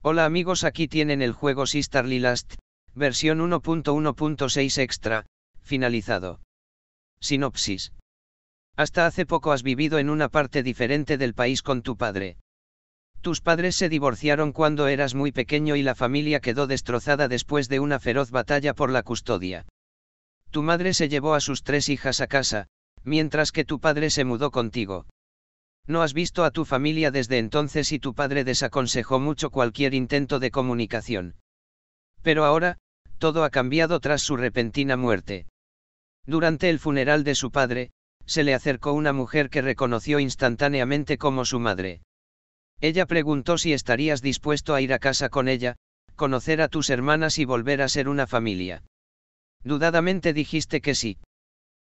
Hola amigos aquí tienen el juego Sisterly Last, versión 1.1.6 extra, finalizado. Sinopsis. Hasta hace poco has vivido en una parte diferente del país con tu padre. Tus padres se divorciaron cuando eras muy pequeño y la familia quedó destrozada después de una feroz batalla por la custodia. Tu madre se llevó a sus tres hijas a casa, mientras que tu padre se mudó contigo. No has visto a tu familia desde entonces y tu padre desaconsejó mucho cualquier intento de comunicación. Pero ahora, todo ha cambiado tras su repentina muerte. Durante el funeral de su padre, se le acercó una mujer que reconoció instantáneamente como su madre. Ella preguntó si estarías dispuesto a ir a casa con ella, conocer a tus hermanas y volver a ser una familia. Dudadamente dijiste que sí.